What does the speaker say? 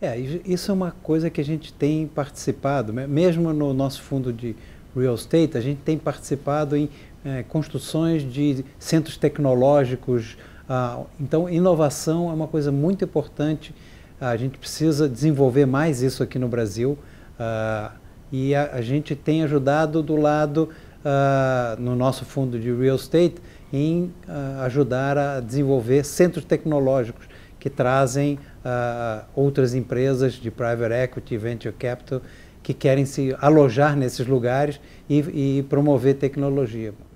É, isso é uma coisa que a gente tem participado, né? mesmo no nosso fundo de real estate, a gente tem participado em é, construções de centros tecnológicos. Ah, então, inovação é uma coisa muito importante. a gente precisa desenvolver mais isso aqui no Brasil. Ah, e a, a, gente tem ajudado do lado, ah, no nosso fundo de real estate, em ah, ajudar a desenvolver centros tecnológicos que trazem uh, outras empresas de private equity, venture capital, que querem se alojar nesses lugares e, e promover tecnologia.